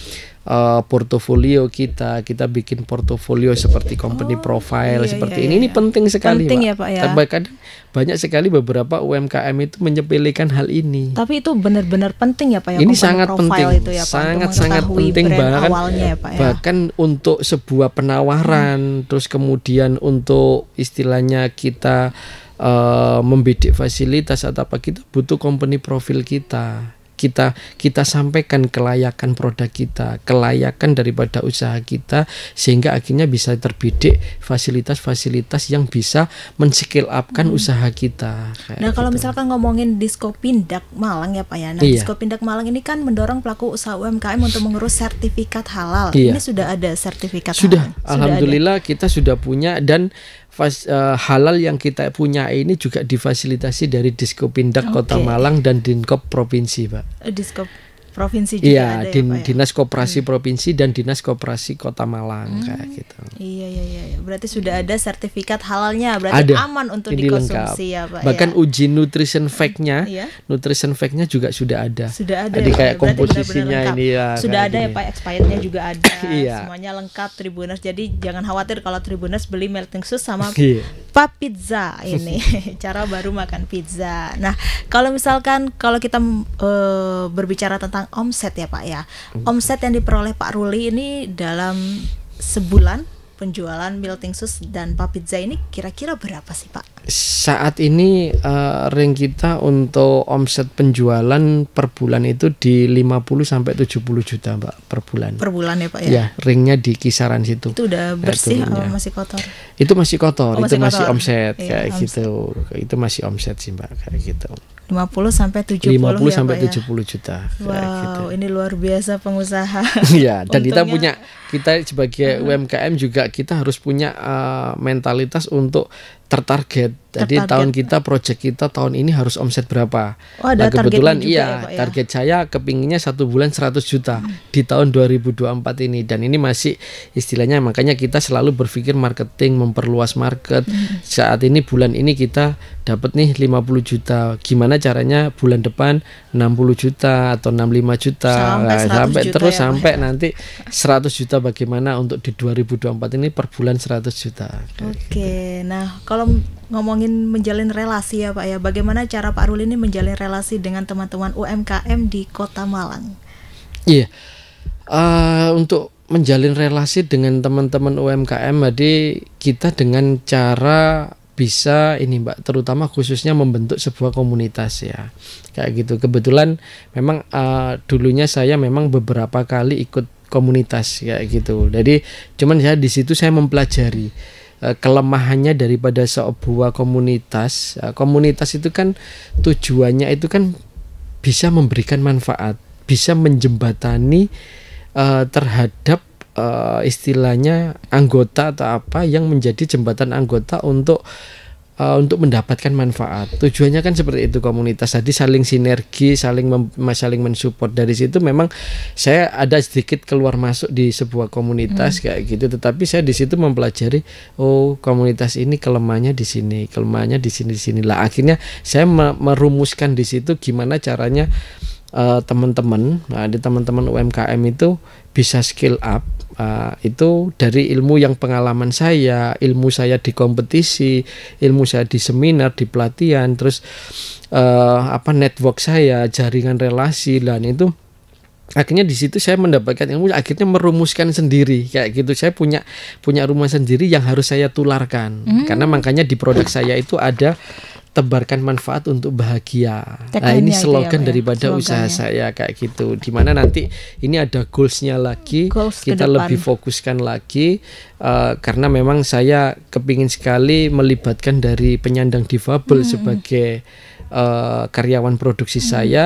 uh, portofolio kita, kita bikin portofolio seperti company oh, profile iya, seperti iya, ini. Iya. Ini penting sekali, penting Pak. Ya, Pak ya. Tapi kadang banyak sekali beberapa UMKM itu menyepelekan hal ini. Tapi itu benar-benar penting ya, Pak ya. Ini sangat penting. Itu ya, sangat sangat penting bahkan awalnya ya, Pak, ya. bahkan untuk sebuah penawaran, hmm. terus kemudian untuk istilahnya kita uh, membidik fasilitas atau apa kita butuh company profil kita kita kita sampaikan kelayakan produk kita, kelayakan daripada usaha kita sehingga akhirnya bisa terbidik fasilitas-fasilitas yang bisa men upkan hmm. usaha kita. Nah, kalau gitu. misalkan ngomongin pindak Malang ya Pak ya. Nah, iya. pindak Malang ini kan mendorong pelaku usaha UMKM untuk mengurus sertifikat halal. Iya. Ini sudah ada sertifikat sudah, halal. Alhamdulillah kita sudah punya dan fas, uh, halal yang kita punya ini juga difasilitasi dari Diskopindak okay. Kota Malang dan Dinkop Provinsi, Pak. Eh, Diskop provinsi juga iya, ada ya, din, ya, Pak, dinas koperasi hmm. provinsi dan dinas koperasi kota Malang hmm. kayak gitu. Iya iya iya. iya. Berarti sudah ada sertifikat halalnya, berarti ada. aman untuk Ini dikonsumsi lengkap. ya Pak. Ya? Bahkan ya. uji nutrition fact-nya, hmm. Iya. nutrition fact-nya juga sudah ada. Sudah ada. Jadi ya? kayak komposisinya ini ya. Sudah ada ya Pak, expirednya juga ada. iya. Semuanya lengkap Tribuners. Jadi jangan khawatir kalau Tribuners beli melting sus sama iya. Pak Pizza ini. Cara baru makan pizza. Nah, kalau misalkan kalau kita uh, berbicara tentang tentang omset ya Pak ya. Omset yang diperoleh Pak Ruli ini dalam sebulan penjualan Milting Sus dan Papizza ini kira-kira berapa sih Pak? Saat ini uh, ring kita untuk omset penjualan per bulan itu di 50 sampai 70 juta Pak per bulan. Per bulan ya Pak ya. Ya, ringnya di kisaran situ. Itu udah nah, bersih ya, masih kotor? Itu masih kotor, oh, masih itu kotor. masih omset iya, kayak omset. gitu. Itu masih omset sih Mbak kayak gitu. 50 sampai 70 50 ya, sampai Pak, ya? 70 juta. Wow, ya, gitu. ini luar biasa pengusaha. Iya, dan Untungnya. kita punya kita sebagai hmm. UMKM juga kita harus punya uh, mentalitas untuk tertarget. Jadi tertarget. tahun kita project kita tahun ini harus omset berapa? Oh, ada nah, kebetulan juga iya, ya, Pak, ya. target saya kepinginnya satu bulan 100 juta hmm. di tahun 2024 ini dan ini masih istilahnya makanya kita selalu berpikir marketing, memperluas market. Hmm. Saat ini bulan ini kita dapat nih 50 juta. Gimana caranya bulan depan 60 juta atau 65 juta sampai, nah, sampai juta terus ya, sampai ya. nanti 100 juta bagaimana untuk di 2024 ini per bulan 100 juta. Oke. Okay. Nah, kalau kalau ngomongin menjalin relasi ya Pak ya, bagaimana cara Pak Ruli ini menjalin relasi dengan teman-teman UMKM di Kota Malang? Iya, yeah. uh, untuk menjalin relasi dengan teman-teman UMKM, jadi kita dengan cara bisa ini Mbak, terutama khususnya membentuk sebuah komunitas ya, kayak gitu. Kebetulan memang uh, dulunya saya memang beberapa kali ikut komunitas kayak gitu. Jadi cuman ya di situ saya mempelajari Eh, kelemahannya daripada sebuah komunitas. Eh, komunitas itu kan tujuannya itu kan bisa memberikan manfaat, bisa menjembatani uh, terhadap uh, istilahnya anggota atau apa yang menjadi jembatan anggota untuk uh, untuk mendapatkan manfaat. Tujuannya kan seperti itu komunitas tadi saling sinergi, saling mem saling mensupport dari situ memang saya ada sedikit keluar masuk di sebuah komunitas hmm. kayak gitu tetapi saya di situ mempelajari oh komunitas ini kelemahannya di sini, kelemahannya di sini di sinilah. akhirnya saya merumuskan di situ gimana caranya uh, teman-teman nah, di teman-teman UMKM itu bisa skill up uh, itu dari ilmu yang pengalaman saya ilmu saya di kompetisi ilmu saya di seminar di pelatihan terus uh, apa network saya jaringan relasi dan itu akhirnya di situ saya mendapatkan ilmu akhirnya merumuskan sendiri kayak gitu saya punya punya rumah sendiri yang harus saya tularkan hmm. karena makanya di produk saya itu ada tebarkan manfaat untuk bahagia. Tekan nah, ini ya ya, slogan ya, daripada slogan usaha ya. saya kayak gitu. Dimana nanti ini ada goalsnya lagi, Goals kita lebih fokuskan lagi uh, karena memang saya kepingin sekali melibatkan dari penyandang difabel hmm. sebagai uh, karyawan produksi hmm. saya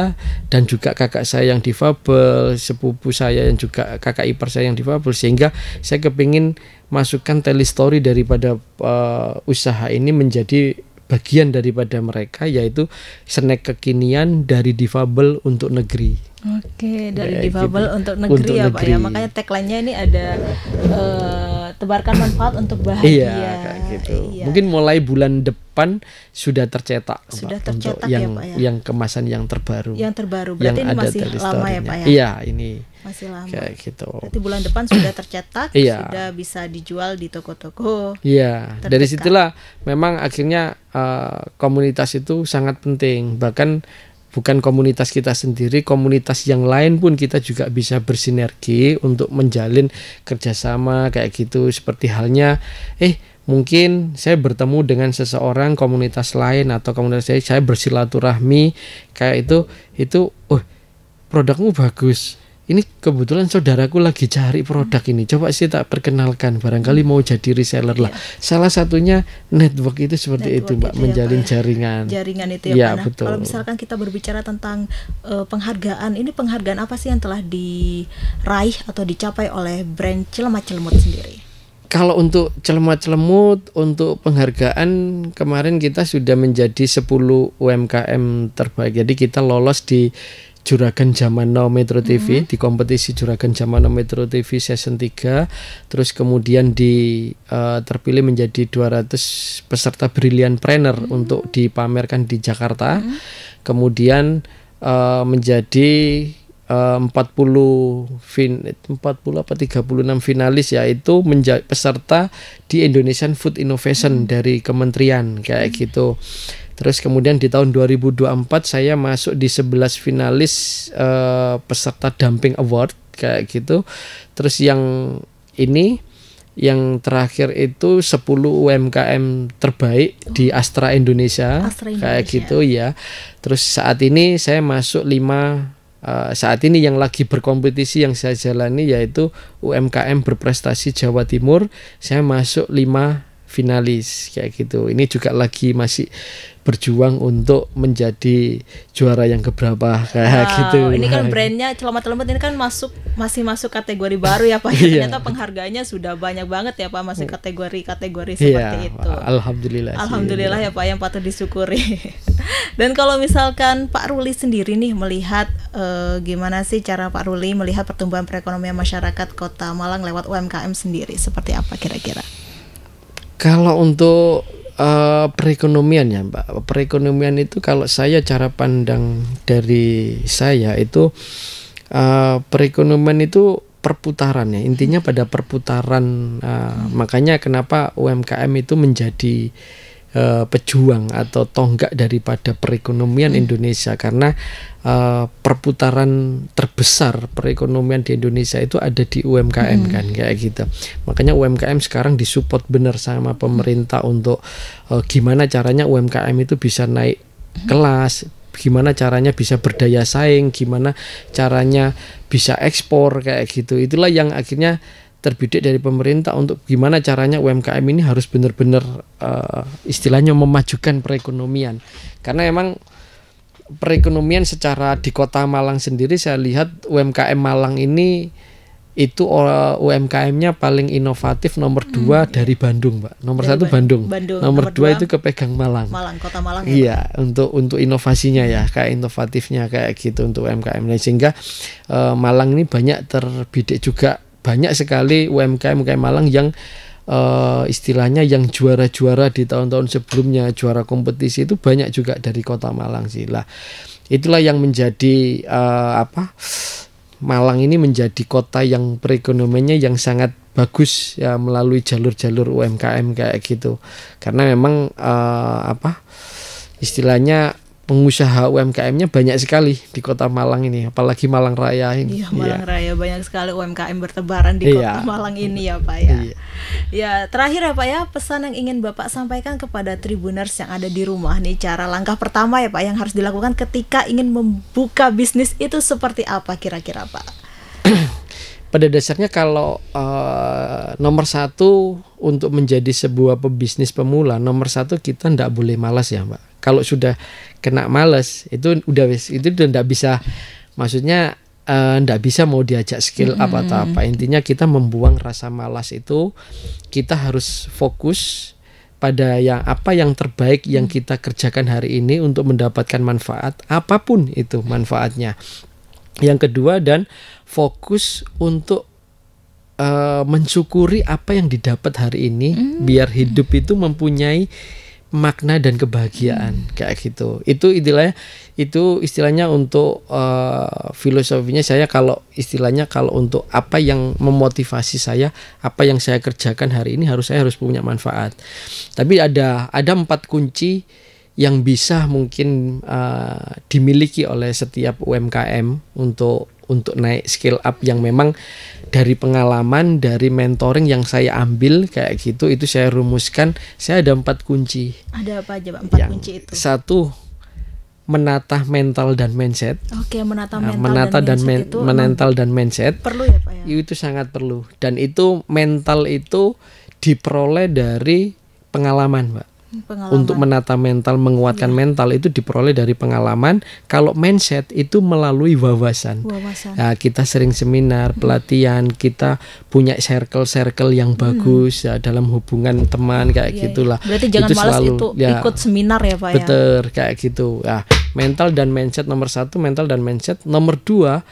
dan juga kakak saya yang difabel, sepupu saya yang juga kakak ipar saya yang difabel sehingga saya kepingin masukkan telestory daripada uh, usaha ini menjadi bagian daripada mereka yaitu snack kekinian dari difabel untuk negeri. Oke, ya, dari ya, difabel gitu. untuk negeri untuk ya Pak ya. Makanya tagline-nya ini ada uh, tebarkan manfaat untuk bahagia. Iya, kayak gitu. Iya. Mungkin mulai bulan depan sudah tercetak sudah Pak, tercetak untuk ya, yang Pak, ya. yang kemasan yang terbaru. Yang terbaru. Berarti yang ini ada masih lama ya Pak ya. Iya, ini masih lama. Kayak gitu. Berarti bulan depan sudah tercetak, iya. sudah bisa dijual di toko-toko. Iya. Terdekat. Dari situlah memang akhirnya uh, komunitas itu sangat penting. Bahkan bukan komunitas kita sendiri, komunitas yang lain pun kita juga bisa bersinergi untuk menjalin kerjasama kayak gitu. Seperti halnya, eh mungkin saya bertemu dengan seseorang komunitas lain atau komunitas saya, saya bersilaturahmi kayak itu, itu, oh produkmu bagus, ini kebetulan saudaraku lagi cari produk ini coba sih tak perkenalkan barangkali hmm. mau jadi reseller lah ya. salah satunya network itu seperti network itu mbak itu ya, menjalin ya, jaringan jaringan itu ya, iya, ya mana? betul. kalau misalkan kita berbicara tentang uh, penghargaan ini penghargaan apa sih yang telah diraih atau dicapai oleh brand Celemat Cilemut sendiri kalau untuk Celemat celemut untuk penghargaan kemarin kita sudah menjadi 10 UMKM terbaik. Jadi kita lolos di Juragan Zaman No Metro mhm. TV mm -hmm. di kompetisi Juragan Zaman No Metro TV season 3 terus kemudian di uh, terpilih menjadi 200 peserta Brilliant trainer mm -hmm. untuk dipamerkan di Jakarta. Mm -hmm. Kemudian uh, menjadi 40 eh, fin 40 apa 36 finalis yaitu menjadi peserta di Indonesian Food Innovation hmm. dari kementerian kayak hmm. gitu. Terus kemudian di tahun 2024 saya masuk di 11 finalis uh, peserta Dumping Award kayak gitu. Terus yang ini yang terakhir itu 10 UMKM terbaik oh. di Astra Indonesia, Astra Indonesia kayak gitu ya. Terus saat ini saya masuk 5 Uh, eh, saat ini yang lagi berkompetisi yang saya jalani yaitu UMKM berprestasi Jawa Timur. Saya masuk 5 finalis kayak gitu. Ini juga lagi masih berjuang untuk menjadi juara yang keberapa kayak wow, gitu. Ini kan brandnya Celamat Lembut ini kan masuk masih masuk kategori baru ya Pak. Iya. Ternyata penghargaannya sudah banyak banget ya Pak masih kategori-kategori iya, seperti yeah, itu. Alhamdulillah. Alhamdulillah sih. ya Pak yang patut disyukuri. Dan kalau misalkan Pak Ruli sendiri nih melihat eh, gimana sih cara Pak Ruli melihat pertumbuhan perekonomian masyarakat Kota Malang lewat UMKM sendiri seperti apa kira-kira? Kalau untuk uh, perekonomian ya Mbak, perekonomian itu kalau saya cara pandang dari saya itu uh, perekonomian itu perputaran ya intinya pada perputaran uh, hmm. makanya kenapa UMKM itu menjadi uh, pejuang atau tonggak daripada perekonomian hmm. Indonesia karena uh, perputaran terbesar perekonomian di Indonesia itu ada di UMKM hmm. kan kayak gitu makanya UMKM sekarang disupport benar sama hmm. pemerintah hmm. untuk uh, gimana caranya UMKM itu bisa naik hmm. kelas gimana caranya bisa berdaya saing gimana caranya bisa ekspor kayak gitu itulah yang akhirnya terbidik dari pemerintah untuk gimana caranya UMKM ini harus benar-benar uh, istilahnya memajukan perekonomian karena emang perekonomian secara di kota Malang sendiri saya lihat UMKM Malang ini itu eh, UMKM-nya paling inovatif nomor hmm. dua dari Bandung, Pak. Nomor dari satu Bandung. Bandung. Nomor, nomor dua itu kepegang Malang. Malang, kota Malang. Ya, iya, ya, untuk untuk inovasinya ya, kayak inovatifnya kayak gitu untuk UMKM-nya sehingga uh, Malang ini banyak terbidik juga banyak sekali UMKM UMKM Malang yang uh, istilahnya yang juara-juara di tahun-tahun sebelumnya juara kompetisi itu banyak juga dari kota Malang sih lah itulah yang menjadi uh, apa Malang ini menjadi kota yang perekonomiannya yang sangat bagus ya melalui jalur-jalur UMKM kayak gitu karena memang uh, apa istilahnya pengusaha UMKM-nya banyak sekali di kota Malang ini, apalagi Malang Raya ini. Iya, Malang iya. Raya banyak sekali UMKM bertebaran di iya. kota Malang ini ya, Pak ya. Iya. Ya, terakhir ya Pak ya, pesan yang ingin Bapak sampaikan kepada tribuners yang ada di rumah nih, cara langkah pertama ya Pak yang harus dilakukan ketika ingin membuka bisnis itu seperti apa kira-kira Pak? Pada dasarnya kalau uh, nomor satu untuk menjadi sebuah pebisnis pemula, nomor satu kita tidak boleh malas ya Mbak kalau sudah kena males itu udah itu udah ndak bisa maksudnya eh, ndak bisa mau diajak skill apa atau apa intinya kita membuang rasa malas itu kita harus fokus pada yang apa yang terbaik yang mm. kita kerjakan hari ini untuk mendapatkan manfaat apapun itu manfaatnya yang kedua dan fokus untuk uh, mensyukuri apa yang didapat hari ini mm. biar hidup itu mempunyai makna dan kebahagiaan hmm. kayak gitu. Itu istilahnya itu istilahnya untuk uh, filosofinya saya kalau istilahnya kalau untuk apa yang memotivasi saya, apa yang saya kerjakan hari ini harus saya harus punya manfaat. Tapi ada ada empat kunci yang bisa mungkin uh, dimiliki oleh setiap UMKM untuk untuk naik skill up yang memang dari pengalaman dari mentoring yang saya ambil kayak gitu itu saya rumuskan saya ada empat kunci ada apa aja pak empat yang kunci itu satu menata mental dan mindset. Oke, menata nah, mental menata dan, dan mindset men mental dan mindset. Perlu ya, Pak ya. Itu sangat perlu dan itu mental itu diperoleh dari pengalaman, Pak pengalaman. untuk menata mental, menguatkan yeah. mental itu diperoleh dari pengalaman. Kalau mindset itu melalui wawasan. wawasan. Nah, kita sering seminar, pelatihan, kita punya circle-circle yang bagus mm. ya, dalam hubungan teman kayak yeah, iya. gitulah. Yeah. Berarti jangan itu malas selalu, itu ya, ikut seminar ya pak. Ya? Betul ya. kayak gitu. Nah, mental dan mindset nomor satu, mental dan mindset nomor dua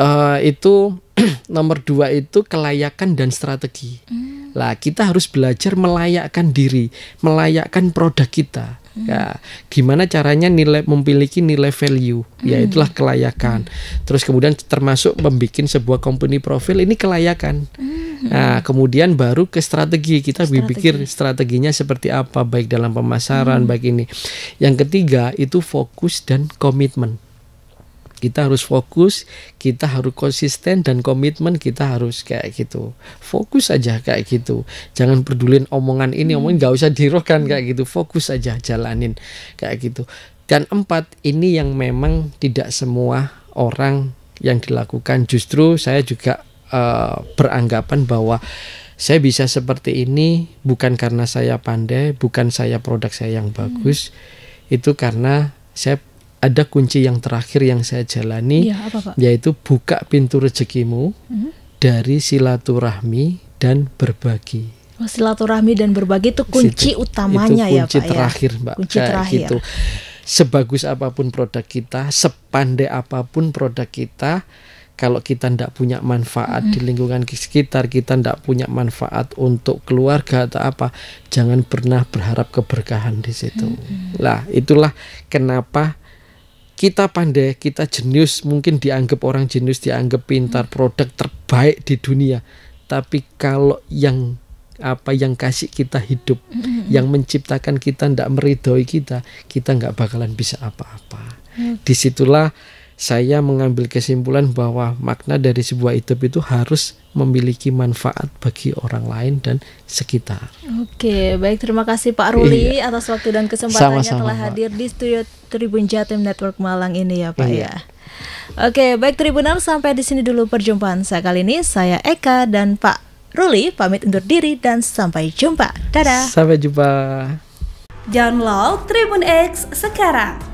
uh, itu nomor dua itu kelayakan dan strategi. Hmm. Lah kita harus belajar melayakkan diri, melayakkan produk kita. Hmm. Ya, gimana caranya nilai memiliki nilai value, hmm. ya itulah kelayakan. Terus kemudian termasuk membuat sebuah company profile ini kelayakan. Hmm. Nah, kemudian baru ke strategi kita strategi. berpikir strateginya seperti apa, baik dalam pemasaran, hmm. baik ini. Yang ketiga itu fokus dan komitmen. Hmm. Kita harus fokus, kita harus konsisten dan komitmen kita harus kayak gitu. Fokus aja kayak gitu. Jangan pedulin omongan ini, hmm. omongan gak usah dirokan kayak gitu. Fokus aja jalanin kayak gitu. Dan empat, ini yang memang tidak semua orang yang dilakukan. Justru saya juga uh, beranggapan bahwa saya bisa seperti ini bukan karena saya pandai, bukan saya produk saya yang hmm. bagus, hmm. itu karena saya ada kunci yang terakhir yang saya jalani ya, apa, Pak? yaitu buka pintu rezekimu mm-hmm. dari silaturahmi dan berbagi. Oh, silaturahmi dan berbagi itu kunci Situ, utamanya itu ya, kunci ya Pak terakhir, ya. Mbak. Kunci terakhir gitu. Sebagus apapun produk kita, sepandai apapun produk kita, kalau kita tidak punya manfaat -hmm. di mhm. lingkungan sekitar, kita tidak punya manfaat untuk keluarga atau apa, jangan pernah berharap keberkahan di situ. -hmm. Lah, itulah kenapa kita pandai, kita jenius, mungkin dianggap orang jenius, dianggap pintar, hmm. produk terbaik di dunia. Tapi kalau yang apa yang kasih kita hidup, hmm. yang menciptakan kita tidak meridoi kita, kita nggak bakalan bisa apa-apa. Mm. Disitulah saya mengambil kesimpulan bahwa makna dari sebuah hidup itu harus memiliki manfaat bagi orang lain dan sekitar. Oke, baik terima kasih Pak Ruli iya. atas waktu dan kesempatannya Sama-sama, telah hadir di studio Tribun Jatim Network Malang ini ya Pak iya. ya. Oke, baik Tribunal sampai di sini dulu perjumpaan saya kali ini. Saya Eka dan Pak Ruli pamit undur diri dan sampai jumpa. Dadah. Sampai jumpa. Download Tribun X sekarang